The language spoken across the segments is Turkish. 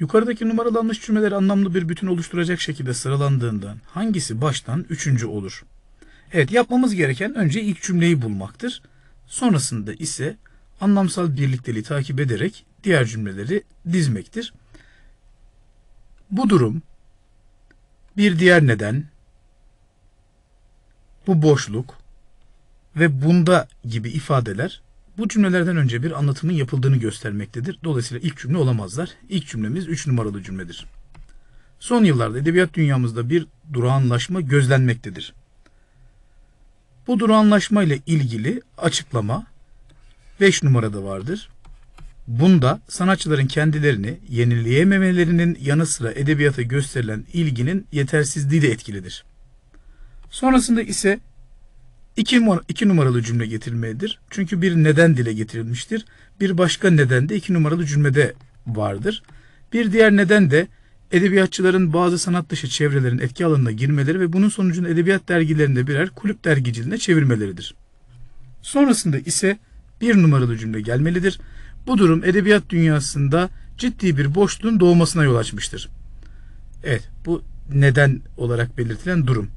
Yukarıdaki numaralanmış cümleler anlamlı bir bütün oluşturacak şekilde sıralandığından hangisi baştan üçüncü olur? Evet yapmamız gereken önce ilk cümleyi bulmaktır. Sonrasında ise anlamsal birlikteliği takip ederek diğer cümleleri dizmektir. Bu durum bir diğer neden bu boşluk ve bunda gibi ifadeler bu cümlelerden önce bir anlatımın yapıldığını göstermektedir. Dolayısıyla ilk cümle olamazlar. İlk cümlemiz 3 numaralı cümledir. Son yıllarda edebiyat dünyamızda bir durağanlaşma gözlenmektedir. Bu durağanlaşma ile ilgili açıklama 5 numarada vardır. Bunda sanatçıların kendilerini yenileyememelerinin yanı sıra edebiyata gösterilen ilginin yetersizliği de etkilidir. Sonrasında ise İki iki numaralı cümle getirilmelidir. Çünkü bir neden dile getirilmiştir. Bir başka neden de iki numaralı cümlede vardır. Bir diğer neden de edebiyatçıların bazı sanat dışı çevrelerin etki alanına girmeleri ve bunun sonucunda edebiyat dergilerinde birer kulüp dergiciliğine çevirmeleridir. Sonrasında ise bir numaralı cümle gelmelidir. Bu durum edebiyat dünyasında ciddi bir boşluğun doğmasına yol açmıştır. Evet bu neden olarak belirtilen durum.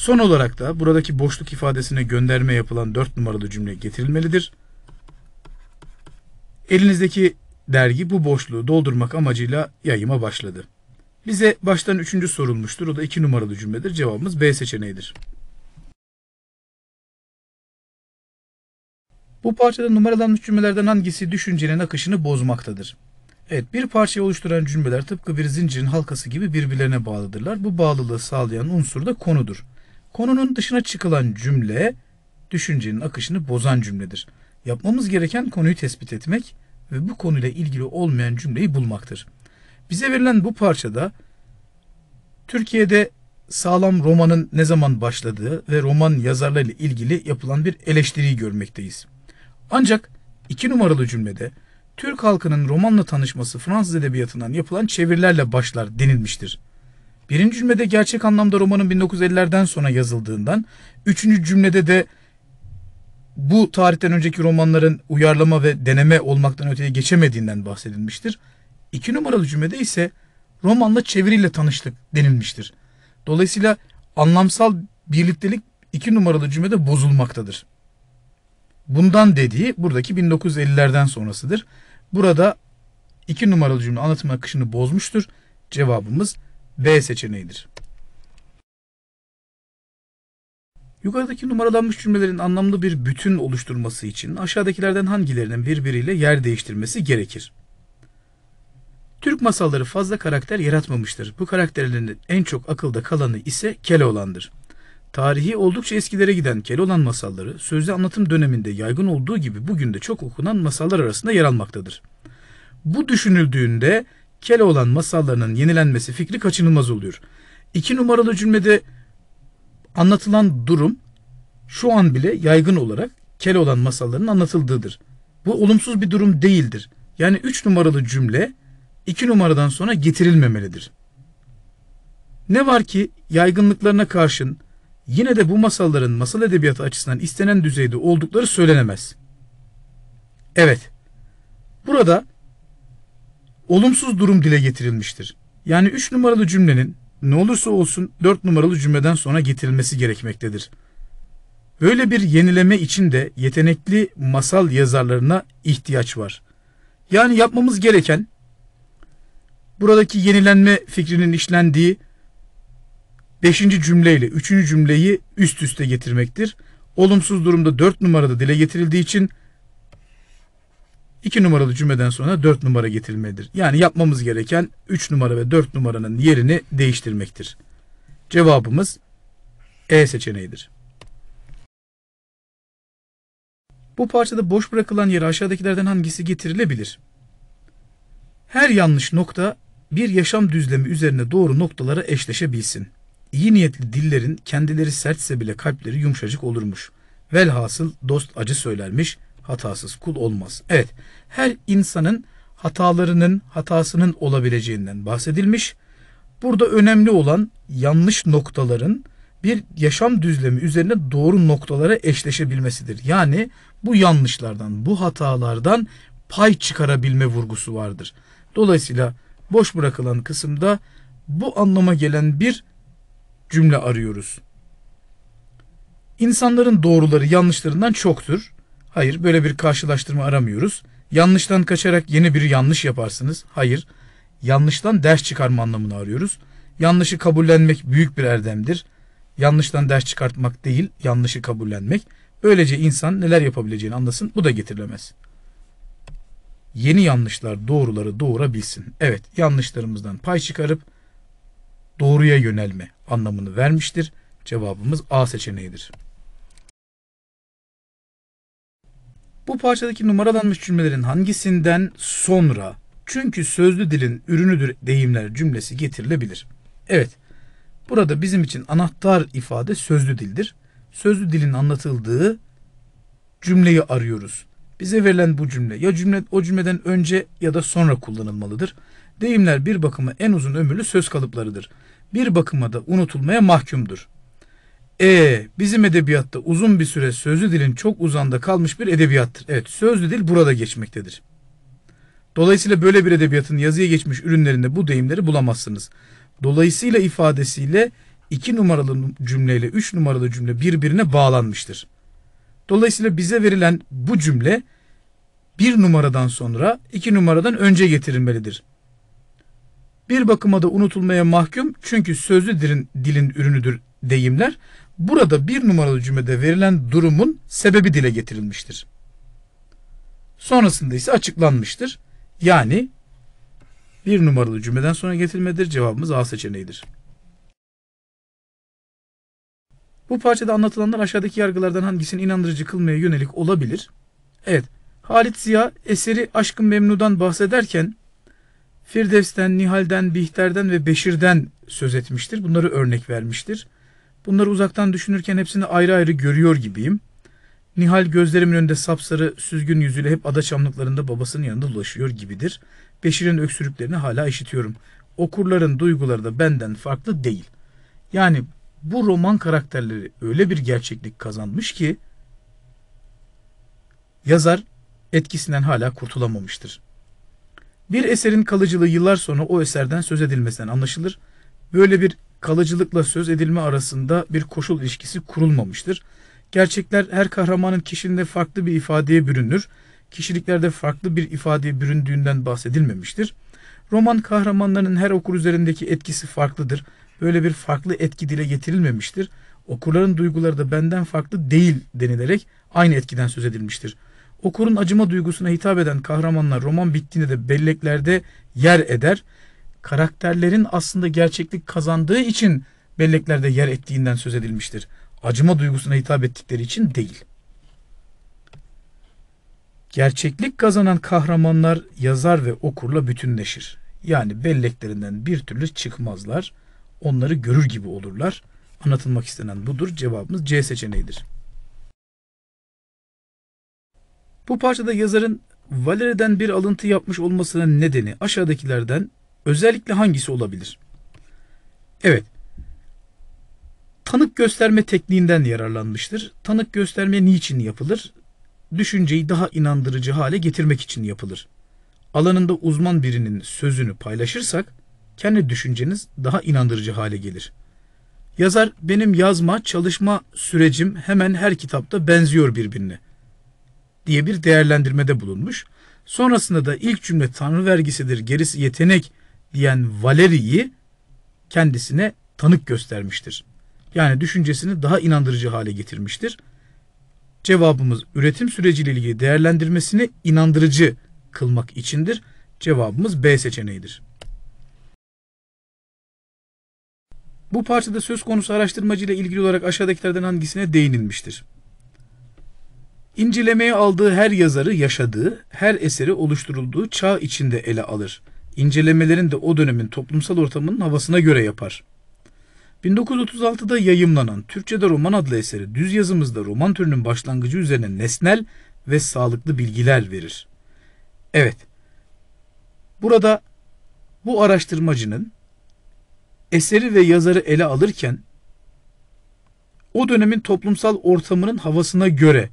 Son olarak da buradaki boşluk ifadesine gönderme yapılan 4 numaralı cümle getirilmelidir. Elinizdeki dergi bu boşluğu doldurmak amacıyla yayıma başladı. Bize baştan üçüncü sorulmuştur. O da iki numaralı cümledir. Cevabımız B seçeneğidir. Bu parçada numaralanmış cümlelerden hangisi düşüncenin akışını bozmaktadır? Evet, bir parçayı oluşturan cümleler tıpkı bir zincirin halkası gibi birbirlerine bağlıdırlar. Bu bağlılığı sağlayan unsur da konudur konunun dışına çıkılan cümle düşüncenin akışını bozan cümledir. Yapmamız gereken konuyu tespit etmek ve bu konuyla ilgili olmayan cümleyi bulmaktır. Bize verilen bu parçada Türkiye'de sağlam romanın ne zaman başladığı ve roman yazarlarıyla ilgili yapılan bir eleştiriyi görmekteyiz. Ancak iki numaralı cümlede Türk halkının romanla tanışması Fransız edebiyatından yapılan çevirilerle başlar denilmiştir. Birinci cümlede gerçek anlamda romanın 1950'lerden sonra yazıldığından, üçüncü cümlede de bu tarihten önceki romanların uyarlama ve deneme olmaktan öteye geçemediğinden bahsedilmiştir. İki numaralı cümlede ise romanla çeviriyle tanıştık denilmiştir. Dolayısıyla anlamsal birliktelik iki numaralı cümlede bozulmaktadır. Bundan dediği buradaki 1950'lerden sonrasıdır. Burada iki numaralı cümle anlatım akışını bozmuştur. Cevabımız B seçeneğidir. Yukarıdaki numaralanmış cümlelerin anlamlı bir bütün oluşturması için aşağıdakilerden hangilerinin birbiriyle yer değiştirmesi gerekir? Türk masalları fazla karakter yaratmamıştır. Bu karakterlerin en çok akılda kalanı ise Keloğlan'dır. Tarihi oldukça eskilere giden Keloğlan masalları sözlü anlatım döneminde yaygın olduğu gibi bugün de çok okunan masallar arasında yer almaktadır. Bu düşünüldüğünde Keloğlan masallarının yenilenmesi fikri kaçınılmaz oluyor. İki numaralı cümlede anlatılan durum şu an bile yaygın olarak Keloğlan masallarının anlatıldığıdır. Bu olumsuz bir durum değildir. Yani üç numaralı cümle iki numaradan sonra getirilmemelidir. Ne var ki yaygınlıklarına karşın yine de bu masalların masal edebiyatı açısından istenen düzeyde oldukları söylenemez. Evet, burada olumsuz durum dile getirilmiştir. Yani 3 numaralı cümlenin ne olursa olsun 4 numaralı cümleden sonra getirilmesi gerekmektedir. Böyle bir yenileme için de yetenekli masal yazarlarına ihtiyaç var. Yani yapmamız gereken buradaki yenilenme fikrinin işlendiği 5. cümleyle 3. cümleyi üst üste getirmektir. Olumsuz durumda 4 numarada dile getirildiği için 2 numaralı cümleden sonra 4 numara getirilmelidir. Yani yapmamız gereken 3 numara ve 4 numaranın yerini değiştirmektir. Cevabımız E seçeneğidir. Bu parçada boş bırakılan yere aşağıdakilerden hangisi getirilebilir? Her yanlış nokta bir yaşam düzlemi üzerine doğru noktalara eşleşebilsin. İyi niyetli dillerin kendileri sertse bile kalpleri yumuşacık olurmuş. Velhasıl dost acı söylermiş.'' hatasız kul olmaz. Evet, her insanın hatalarının, hatasının olabileceğinden bahsedilmiş. Burada önemli olan yanlış noktaların bir yaşam düzlemi üzerine doğru noktalara eşleşebilmesidir. Yani bu yanlışlardan, bu hatalardan pay çıkarabilme vurgusu vardır. Dolayısıyla boş bırakılan kısımda bu anlama gelen bir cümle arıyoruz. İnsanların doğruları yanlışlarından çoktur. Hayır, böyle bir karşılaştırma aramıyoruz. Yanlıştan kaçarak yeni bir yanlış yaparsınız. Hayır, yanlıştan ders çıkarma anlamını arıyoruz. Yanlışı kabullenmek büyük bir erdemdir. Yanlıştan ders çıkartmak değil, yanlışı kabullenmek. Böylece insan neler yapabileceğini anlasın, bu da getirilemez. Yeni yanlışlar doğruları doğurabilsin. Evet, yanlışlarımızdan pay çıkarıp doğruya yönelme anlamını vermiştir. Cevabımız A seçeneğidir. Bu parçadaki numaralanmış cümlelerin hangisinden sonra çünkü sözlü dilin ürünüdür deyimler cümlesi getirilebilir. Evet. Burada bizim için anahtar ifade sözlü dildir. Sözlü dilin anlatıldığı cümleyi arıyoruz. Bize verilen bu cümle ya cümle o cümleden önce ya da sonra kullanılmalıdır. Deyimler bir bakıma en uzun ömürlü söz kalıplarıdır. Bir bakıma da unutulmaya mahkumdur. Ee, bizim edebiyatta uzun bir süre sözlü dilin çok uzanda kalmış bir edebiyattır. Evet sözlü dil burada geçmektedir. Dolayısıyla böyle bir edebiyatın yazıya geçmiş ürünlerinde bu deyimleri bulamazsınız. Dolayısıyla ifadesiyle iki numaralı cümleyle üç numaralı cümle birbirine bağlanmıştır. Dolayısıyla bize verilen bu cümle bir numaradan sonra iki numaradan önce getirilmelidir. Bir bakıma da unutulmaya mahkum çünkü sözlü dilin, dilin ürünüdür deyimler burada bir numaralı cümlede verilen durumun sebebi dile getirilmiştir. Sonrasında ise açıklanmıştır. Yani bir numaralı cümleden sonra getirilmedir. Cevabımız A seçeneğidir. Bu parçada anlatılanlar aşağıdaki yargılardan hangisini inandırıcı kılmaya yönelik olabilir? Evet, Halit Ziya eseri Aşkın Memnu'dan bahsederken Firdevs'ten, Nihal'den, Bihter'den ve Beşir'den söz etmiştir. Bunları örnek vermiştir. Bunları uzaktan düşünürken hepsini ayrı ayrı görüyor gibiyim. Nihal gözlerimin önünde sapsarı süzgün yüzüyle hep ada çamlıklarında babasının yanında dolaşıyor gibidir. Beşir'in öksürüklerini hala işitiyorum. Okurların duyguları da benden farklı değil. Yani bu roman karakterleri öyle bir gerçeklik kazanmış ki yazar etkisinden hala kurtulamamıştır. Bir eserin kalıcılığı yıllar sonra o eserden söz edilmesinden anlaşılır böyle bir kalıcılıkla söz edilme arasında bir koşul ilişkisi kurulmamıştır. Gerçekler her kahramanın kişinde farklı bir ifadeye bürünür. Kişiliklerde farklı bir ifadeye büründüğünden bahsedilmemiştir. Roman kahramanlarının her okur üzerindeki etkisi farklıdır. Böyle bir farklı etki dile getirilmemiştir. Okurların duyguları da benden farklı değil denilerek aynı etkiden söz edilmiştir. Okurun acıma duygusuna hitap eden kahramanlar roman bittiğinde de belleklerde yer eder karakterlerin aslında gerçeklik kazandığı için belleklerde yer ettiğinden söz edilmiştir. Acıma duygusuna hitap ettikleri için değil. Gerçeklik kazanan kahramanlar yazar ve okurla bütünleşir. Yani belleklerinden bir türlü çıkmazlar. Onları görür gibi olurlar. Anlatılmak istenen budur. Cevabımız C seçeneğidir. Bu parçada yazarın Valeri'den bir alıntı yapmış olmasının nedeni aşağıdakilerden Özellikle hangisi olabilir? Evet. Tanık gösterme tekniğinden yararlanmıştır. Tanık gösterme niçin yapılır? Düşünceyi daha inandırıcı hale getirmek için yapılır. Alanında uzman birinin sözünü paylaşırsak kendi düşünceniz daha inandırıcı hale gelir. Yazar benim yazma, çalışma sürecim hemen her kitapta benziyor birbirine diye bir değerlendirmede bulunmuş. Sonrasında da ilk cümle tanrı vergisidir, gerisi yetenek diyen Valeri'yi kendisine tanık göstermiştir. Yani düşüncesini daha inandırıcı hale getirmiştir. Cevabımız üretim süreciyle ilgili değerlendirmesini inandırıcı kılmak içindir. Cevabımız B seçeneğidir. Bu parçada söz konusu araştırmacı ile ilgili olarak aşağıdakilerden hangisine değinilmiştir? İncelemeye aldığı her yazarı yaşadığı, her eseri oluşturulduğu çağ içinde ele alır incelemelerini de o dönemin toplumsal ortamının havasına göre yapar. 1936'da yayımlanan Türkçe'de Roman adlı eseri düz yazımızda roman türünün başlangıcı üzerine nesnel ve sağlıklı bilgiler verir. Evet, burada bu araştırmacının eseri ve yazarı ele alırken o dönemin toplumsal ortamının havasına göre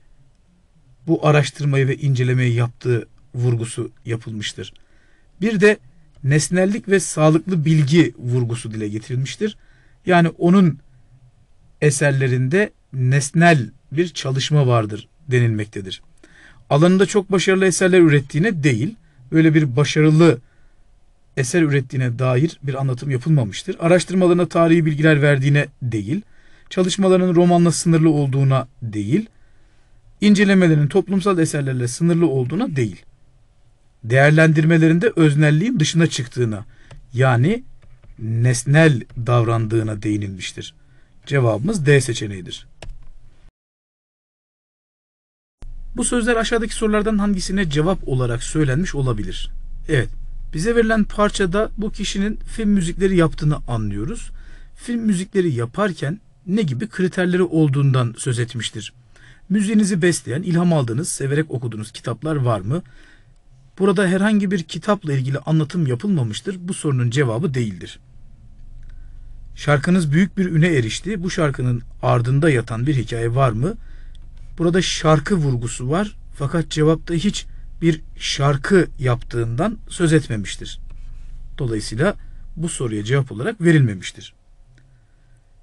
bu araştırmayı ve incelemeyi yaptığı vurgusu yapılmıştır. Bir de nesnellik ve sağlıklı bilgi vurgusu dile getirilmiştir. Yani onun eserlerinde nesnel bir çalışma vardır denilmektedir. Alanında çok başarılı eserler ürettiğine değil, böyle bir başarılı eser ürettiğine dair bir anlatım yapılmamıştır. Araştırmalarına tarihi bilgiler verdiğine değil, çalışmalarının romanla sınırlı olduğuna değil, incelemelerinin toplumsal eserlerle sınırlı olduğuna değil değerlendirmelerinde öznelliğin dışına çıktığına yani nesnel davrandığına değinilmiştir. Cevabımız D seçeneğidir. Bu sözler aşağıdaki sorulardan hangisine cevap olarak söylenmiş olabilir? Evet, bize verilen parçada bu kişinin film müzikleri yaptığını anlıyoruz. Film müzikleri yaparken ne gibi kriterleri olduğundan söz etmiştir. Müziğinizi besleyen, ilham aldığınız, severek okuduğunuz kitaplar var mı? Burada herhangi bir kitapla ilgili anlatım yapılmamıştır. Bu sorunun cevabı değildir. Şarkınız büyük bir üne erişti. Bu şarkının ardında yatan bir hikaye var mı? Burada şarkı vurgusu var. Fakat cevapta hiç bir şarkı yaptığından söz etmemiştir. Dolayısıyla bu soruya cevap olarak verilmemiştir.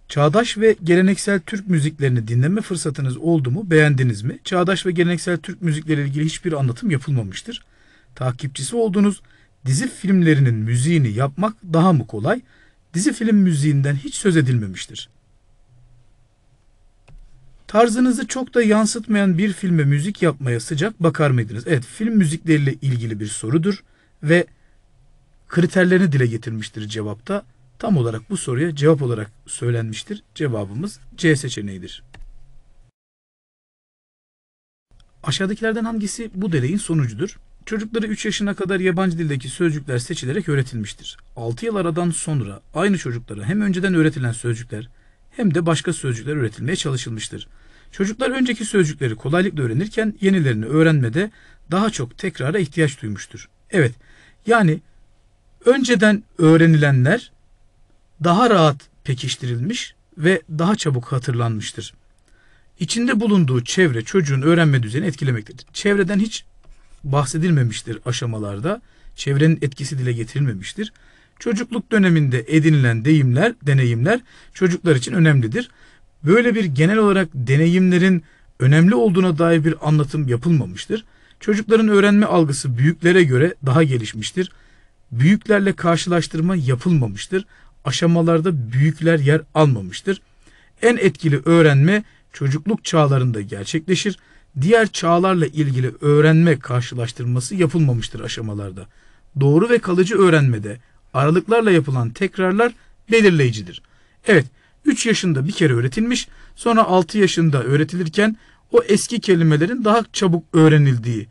Çağdaş ve geleneksel Türk müziklerini dinleme fırsatınız oldu mu? Beğendiniz mi? Çağdaş ve geleneksel Türk müzikleri ilgili hiçbir anlatım yapılmamıştır takipçisi oldunuz. dizi filmlerinin müziğini yapmak daha mı kolay? Dizi film müziğinden hiç söz edilmemiştir. Tarzınızı çok da yansıtmayan bir filme müzik yapmaya sıcak bakar mıydınız? Evet, film müzikleriyle ilgili bir sorudur ve kriterlerini dile getirmiştir cevapta. Tam olarak bu soruya cevap olarak söylenmiştir. Cevabımız C seçeneğidir. Aşağıdakilerden hangisi bu deneyin sonucudur? Çocuklara 3 yaşına kadar yabancı dildeki sözcükler seçilerek öğretilmiştir. 6 yıl aradan sonra aynı çocuklara hem önceden öğretilen sözcükler hem de başka sözcükler öğretilmeye çalışılmıştır. Çocuklar önceki sözcükleri kolaylıkla öğrenirken yenilerini öğrenmede daha çok tekrara ihtiyaç duymuştur. Evet, yani önceden öğrenilenler daha rahat pekiştirilmiş ve daha çabuk hatırlanmıştır. İçinde bulunduğu çevre çocuğun öğrenme düzeni etkilemektedir. Çevreden hiç bahsedilmemiştir aşamalarda. Çevrenin etkisi dile getirilmemiştir. Çocukluk döneminde edinilen deyimler, deneyimler çocuklar için önemlidir. Böyle bir genel olarak deneyimlerin önemli olduğuna dair bir anlatım yapılmamıştır. Çocukların öğrenme algısı büyüklere göre daha gelişmiştir. Büyüklerle karşılaştırma yapılmamıştır. Aşamalarda büyükler yer almamıştır. En etkili öğrenme çocukluk çağlarında gerçekleşir diğer çağlarla ilgili öğrenme karşılaştırması yapılmamıştır aşamalarda. Doğru ve kalıcı öğrenmede aralıklarla yapılan tekrarlar belirleyicidir. Evet, 3 yaşında bir kere öğretilmiş, sonra 6 yaşında öğretilirken o eski kelimelerin daha çabuk öğrenildiği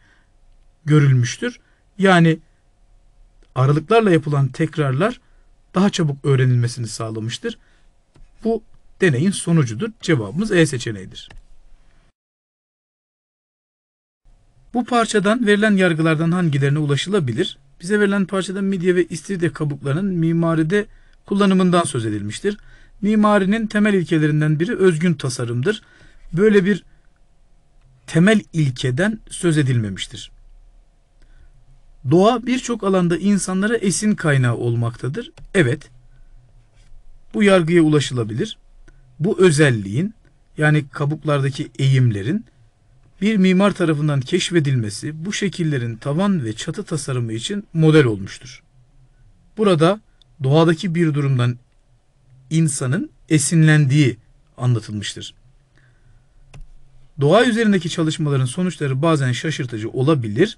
görülmüştür. Yani aralıklarla yapılan tekrarlar daha çabuk öğrenilmesini sağlamıştır. Bu deneyin sonucudur. Cevabımız E seçeneğidir. Bu parçadan verilen yargılardan hangilerine ulaşılabilir? Bize verilen parçadan, midye ve istiridye kabuklarının mimaride kullanımından söz edilmiştir. Mimarinin temel ilkelerinden biri özgün tasarımdır. Böyle bir temel ilkeden söz edilmemiştir. Doğa birçok alanda insanlara esin kaynağı olmaktadır. Evet, bu yargıya ulaşılabilir. Bu özelliğin yani kabuklardaki eğimlerin bir mimar tarafından keşfedilmesi bu şekillerin tavan ve çatı tasarımı için model olmuştur. Burada doğadaki bir durumdan insanın esinlendiği anlatılmıştır. Doğa üzerindeki çalışmaların sonuçları bazen şaşırtıcı olabilir.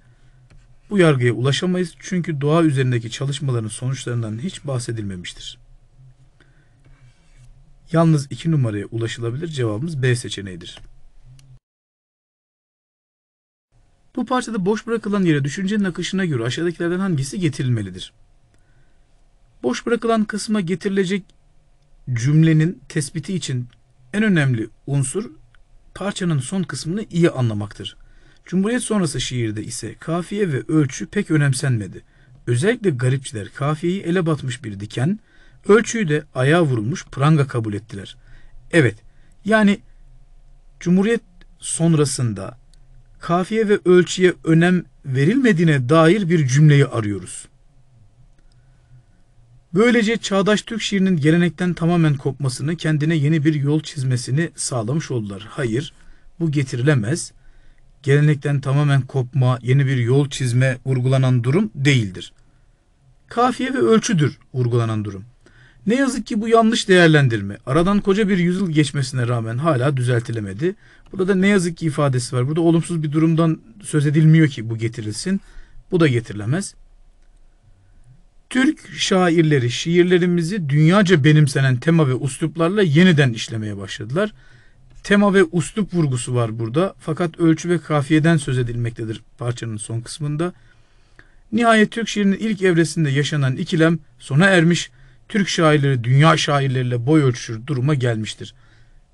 Bu yargıya ulaşamayız çünkü doğa üzerindeki çalışmaların sonuçlarından hiç bahsedilmemiştir. Yalnız iki numaraya ulaşılabilir cevabımız B seçeneğidir. Bu parçada boş bırakılan yere düşüncenin akışına göre aşağıdakilerden hangisi getirilmelidir? Boş bırakılan kısma getirilecek cümlenin tespiti için en önemli unsur parçanın son kısmını iyi anlamaktır. Cumhuriyet sonrası şiirde ise kafiye ve ölçü pek önemsenmedi. Özellikle garipçiler kafiyeyi ele batmış bir diken, ölçüyü de ayağa vurulmuş pranga kabul ettiler. Evet, yani Cumhuriyet sonrasında kafiye ve ölçüye önem verilmediğine dair bir cümleyi arıyoruz. Böylece çağdaş Türk şiirinin gelenekten tamamen kopmasını, kendine yeni bir yol çizmesini sağlamış oldular. Hayır, bu getirilemez. Gelenekten tamamen kopma, yeni bir yol çizme vurgulanan durum değildir. Kafiye ve ölçüdür vurgulanan durum. Ne yazık ki bu yanlış değerlendirme. Aradan koca bir yüzyıl geçmesine rağmen hala düzeltilemedi. Burada da ne yazık ki ifadesi var. Burada olumsuz bir durumdan söz edilmiyor ki bu getirilsin. Bu da getirilemez. Türk şairleri şiirlerimizi dünyaca benimsenen tema ve usluplarla yeniden işlemeye başladılar. Tema ve uslup vurgusu var burada fakat ölçü ve kafiyeden söz edilmektedir parçanın son kısmında. Nihayet Türk şiirinin ilk evresinde yaşanan ikilem sona ermiş Türk şairleri dünya şairleriyle boy ölçüşür duruma gelmiştir.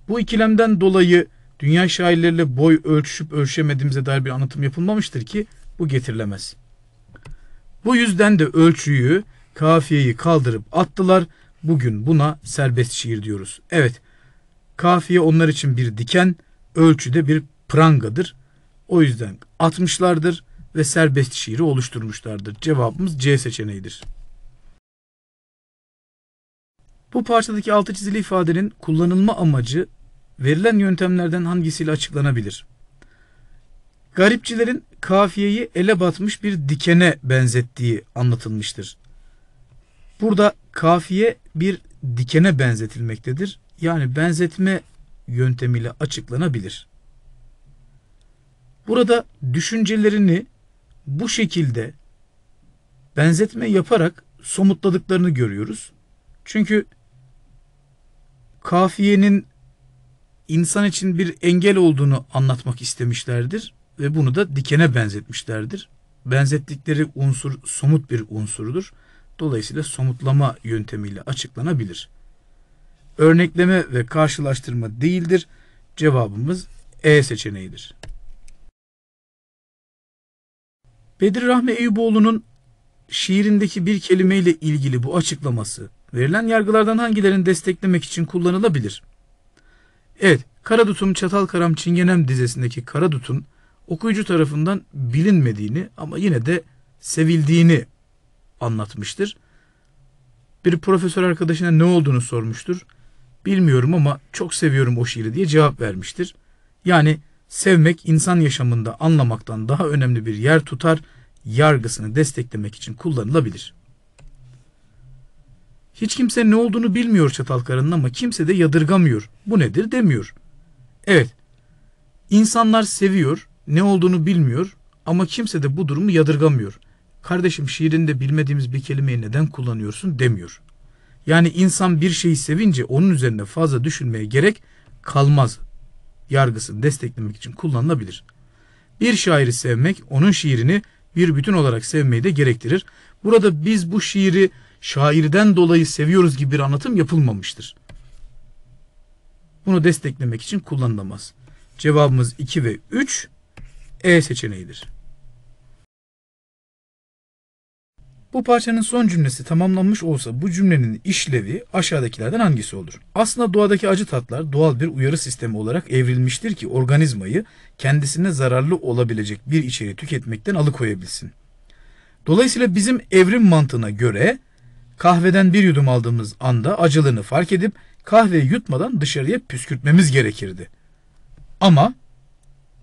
Bu ikilemden dolayı dünya şairleriyle boy ölçüşüp ölçemediğimize dair bir anlatım yapılmamıştır ki bu getirilemez. Bu yüzden de ölçüyü, kafiyeyi kaldırıp attılar. Bugün buna serbest şiir diyoruz. Evet, kafiye onlar için bir diken, ölçü de bir prangadır. O yüzden atmışlardır ve serbest şiiri oluşturmuşlardır. Cevabımız C seçeneğidir. Bu parçadaki altı çizili ifadenin kullanılma amacı verilen yöntemlerden hangisiyle açıklanabilir? Garipçilerin kafiyeyi ele batmış bir dikene benzettiği anlatılmıştır. Burada kafiye bir dikene benzetilmektedir. Yani benzetme yöntemiyle açıklanabilir. Burada düşüncelerini bu şekilde benzetme yaparak somutladıklarını görüyoruz. Çünkü kafiyenin insan için bir engel olduğunu anlatmak istemişlerdir ve bunu da dikene benzetmişlerdir. Benzettikleri unsur somut bir unsurdur. Dolayısıyla somutlama yöntemiyle açıklanabilir. Örnekleme ve karşılaştırma değildir. Cevabımız E seçeneğidir. Bedir Rahmi Eyüboğlu'nun şiirindeki bir kelimeyle ilgili bu açıklaması Verilen yargılardan hangilerini desteklemek için kullanılabilir? Evet, Karadut'un Çatal Karam Çingenem dizesindeki Karadut'un okuyucu tarafından bilinmediğini ama yine de sevildiğini anlatmıştır. Bir profesör arkadaşına ne olduğunu sormuştur. Bilmiyorum ama çok seviyorum o şiiri diye cevap vermiştir. Yani sevmek insan yaşamında anlamaktan daha önemli bir yer tutar, yargısını desteklemek için kullanılabilir.'' Hiç kimse ne olduğunu bilmiyor çatal ama kimse de yadırgamıyor. Bu nedir demiyor. Evet. İnsanlar seviyor, ne olduğunu bilmiyor ama kimse de bu durumu yadırgamıyor. Kardeşim şiirinde bilmediğimiz bir kelimeyi neden kullanıyorsun demiyor. Yani insan bir şeyi sevince onun üzerine fazla düşünmeye gerek kalmaz. Yargısını desteklemek için kullanılabilir. Bir şairi sevmek onun şiirini bir bütün olarak sevmeyi de gerektirir. Burada biz bu şiiri şairden dolayı seviyoruz gibi bir anlatım yapılmamıştır. Bunu desteklemek için kullanılamaz. Cevabımız 2 ve 3 E seçeneğidir. Bu parçanın son cümlesi tamamlanmış olsa bu cümlenin işlevi aşağıdakilerden hangisi olur? Aslında doğadaki acı tatlar doğal bir uyarı sistemi olarak evrilmiştir ki organizmayı kendisine zararlı olabilecek bir içeriği tüketmekten alıkoyabilsin. Dolayısıyla bizim evrim mantığına göre kahveden bir yudum aldığımız anda acılığını fark edip kahveyi yutmadan dışarıya püskürtmemiz gerekirdi. Ama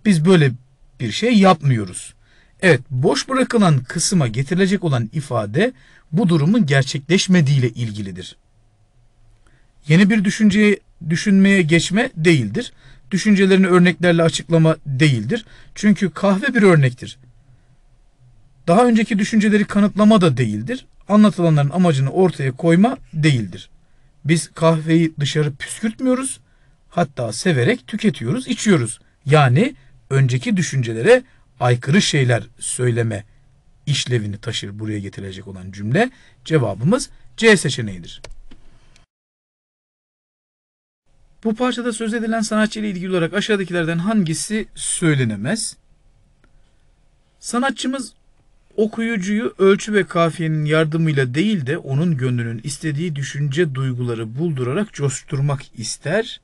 biz böyle bir şey yapmıyoruz. Evet, boş bırakılan kısıma getirilecek olan ifade bu durumun gerçekleşmediğiyle ilgilidir. Yeni bir düşünceye düşünmeye geçme değildir. Düşüncelerini örneklerle açıklama değildir. Çünkü kahve bir örnektir. Daha önceki düşünceleri kanıtlama da değildir anlatılanların amacını ortaya koyma değildir. Biz kahveyi dışarı püskürtmüyoruz, hatta severek tüketiyoruz, içiyoruz. Yani önceki düşüncelere aykırı şeyler söyleme işlevini taşır buraya getirilecek olan cümle. Cevabımız C seçeneğidir. Bu parçada söz edilen sanatçı ile ilgili olarak aşağıdakilerden hangisi söylenemez? Sanatçımız okuyucuyu ölçü ve kafiyenin yardımıyla değil de onun gönlünün istediği düşünce duyguları buldurarak coşturmak ister.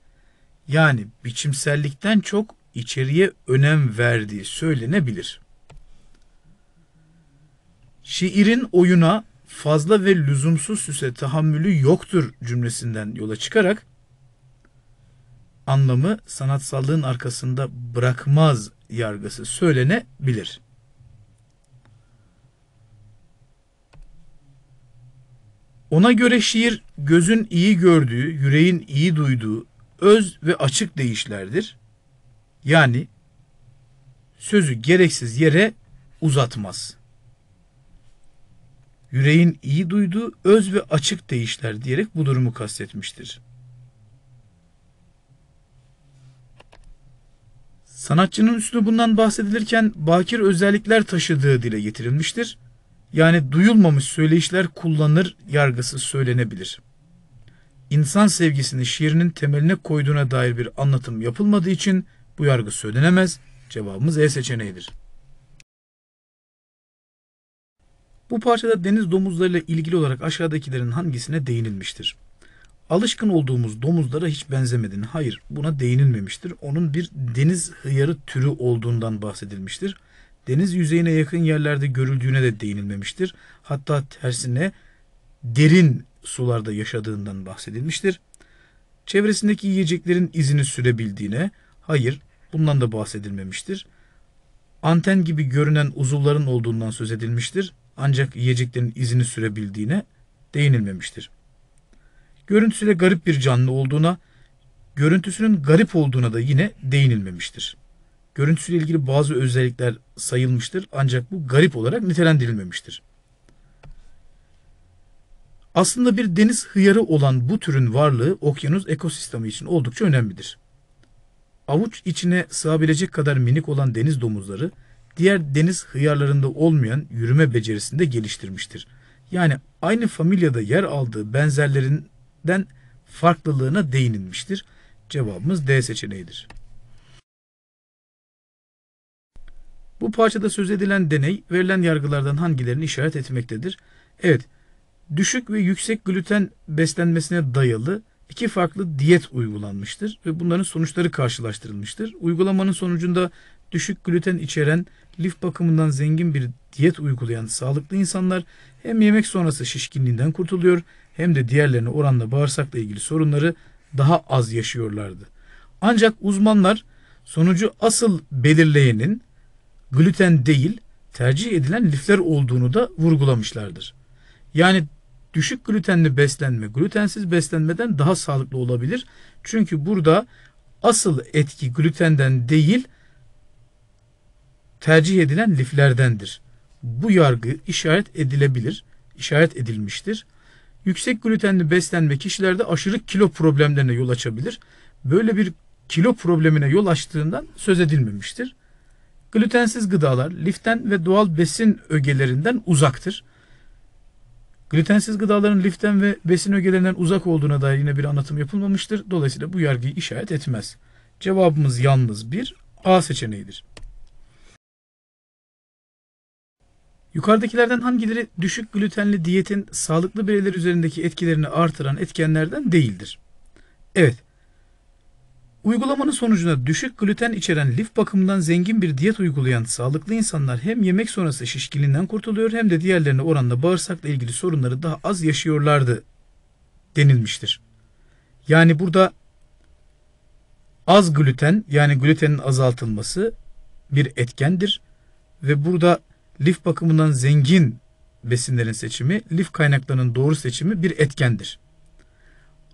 Yani biçimsellikten çok içeriye önem verdiği söylenebilir. Şiirin oyuna fazla ve lüzumsuz süse tahammülü yoktur cümlesinden yola çıkarak anlamı sanatsallığın arkasında bırakmaz yargısı söylenebilir.'' Ona göre şiir gözün iyi gördüğü, yüreğin iyi duyduğu öz ve açık deyişlerdir. Yani sözü gereksiz yere uzatmaz. Yüreğin iyi duyduğu öz ve açık deyişler diyerek bu durumu kastetmiştir. Sanatçının üstü bundan bahsedilirken bakir özellikler taşıdığı dile getirilmiştir yani duyulmamış söyleyişler kullanır yargısı söylenebilir. İnsan sevgisini şiirinin temeline koyduğuna dair bir anlatım yapılmadığı için bu yargı söylenemez. Cevabımız E seçeneğidir. Bu parçada deniz domuzlarıyla ilgili olarak aşağıdakilerin hangisine değinilmiştir? Alışkın olduğumuz domuzlara hiç benzemediğini, hayır buna değinilmemiştir. Onun bir deniz hıyarı türü olduğundan bahsedilmiştir deniz yüzeyine yakın yerlerde görüldüğüne de değinilmemiştir. Hatta tersine derin sularda yaşadığından bahsedilmiştir. Çevresindeki yiyeceklerin izini sürebildiğine, hayır bundan da bahsedilmemiştir. Anten gibi görünen uzuvların olduğundan söz edilmiştir. Ancak yiyeceklerin izini sürebildiğine değinilmemiştir. Görüntüsüyle garip bir canlı olduğuna, görüntüsünün garip olduğuna da yine değinilmemiştir.'' görüntüsüyle ilgili bazı özellikler sayılmıştır ancak bu garip olarak nitelendirilmemiştir. Aslında bir deniz hıyarı olan bu türün varlığı okyanus ekosistemi için oldukça önemlidir. Avuç içine sığabilecek kadar minik olan deniz domuzları diğer deniz hıyarlarında olmayan yürüme becerisinde geliştirmiştir. Yani aynı familyada yer aldığı benzerlerinden farklılığına değinilmiştir. Cevabımız D seçeneğidir. Bu parçada söz edilen deney verilen yargılardan hangilerini işaret etmektedir? Evet, düşük ve yüksek gluten beslenmesine dayalı iki farklı diyet uygulanmıştır ve bunların sonuçları karşılaştırılmıştır. Uygulamanın sonucunda düşük gluten içeren, lif bakımından zengin bir diyet uygulayan sağlıklı insanlar hem yemek sonrası şişkinliğinden kurtuluyor hem de diğerlerine oranla bağırsakla ilgili sorunları daha az yaşıyorlardı. Ancak uzmanlar sonucu asıl belirleyenin gluten değil tercih edilen lifler olduğunu da vurgulamışlardır. Yani düşük glutenli beslenme glutensiz beslenmeden daha sağlıklı olabilir. Çünkü burada asıl etki glutenden değil tercih edilen liflerdendir. Bu yargı işaret edilebilir, işaret edilmiştir. Yüksek glutenli beslenme kişilerde aşırı kilo problemlerine yol açabilir. Böyle bir kilo problemine yol açtığından söz edilmemiştir. Glütensiz gıdalar liften ve doğal besin ögelerinden uzaktır. Glütensiz gıdaların liften ve besin ögelerinden uzak olduğuna dair yine bir anlatım yapılmamıştır. Dolayısıyla bu yargıyı işaret etmez. Cevabımız yalnız bir A seçeneğidir. Yukarıdakilerden hangileri düşük glütenli diyetin sağlıklı bireyler üzerindeki etkilerini artıran etkenlerden değildir? Evet, Uygulamanın sonucunda düşük gluten içeren lif bakımından zengin bir diyet uygulayan sağlıklı insanlar hem yemek sonrası şişkinliğinden kurtuluyor hem de diğerlerine oranla bağırsakla ilgili sorunları daha az yaşıyorlardı denilmiştir. Yani burada az gluten yani glutenin azaltılması bir etkendir ve burada lif bakımından zengin besinlerin seçimi, lif kaynaklarının doğru seçimi bir etkendir.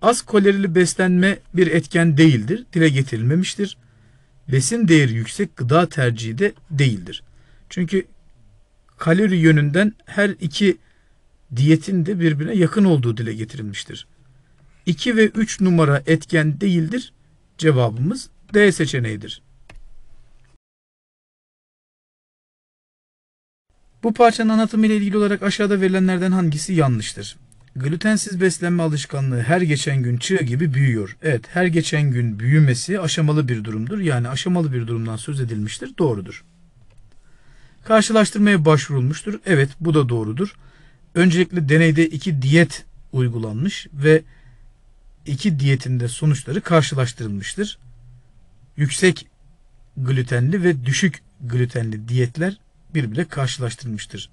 Az kalorili beslenme bir etken değildir, dile getirilmemiştir. Besin değeri yüksek gıda tercihi de değildir. Çünkü kalori yönünden her iki diyetin de birbirine yakın olduğu dile getirilmiştir. 2 ve 3 numara etken değildir. Cevabımız D seçeneğidir. Bu parçanın anlatımı ile ilgili olarak aşağıda verilenlerden hangisi yanlıştır? Glütensiz beslenme alışkanlığı her geçen gün çığ gibi büyüyor. Evet her geçen gün büyümesi aşamalı bir durumdur. Yani aşamalı bir durumdan söz edilmiştir. Doğrudur. Karşılaştırmaya başvurulmuştur. Evet bu da doğrudur. Öncelikle deneyde iki diyet uygulanmış ve iki diyetinde sonuçları karşılaştırılmıştır. Yüksek glütenli ve düşük glütenli diyetler birbirle karşılaştırılmıştır.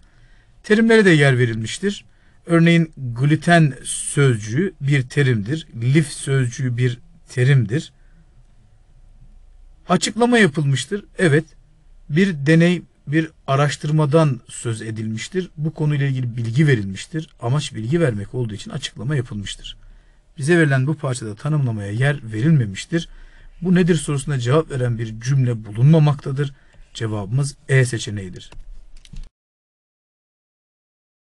Terimlere de yer verilmiştir. Örneğin gluten sözcüğü bir terimdir. Lif sözcüğü bir terimdir. Açıklama yapılmıştır. Evet. Bir deney, bir araştırmadan söz edilmiştir. Bu konuyla ilgili bilgi verilmiştir. Amaç bilgi vermek olduğu için açıklama yapılmıştır. Bize verilen bu parçada tanımlamaya yer verilmemiştir. Bu nedir sorusuna cevap veren bir cümle bulunmamaktadır. Cevabımız E seçeneğidir.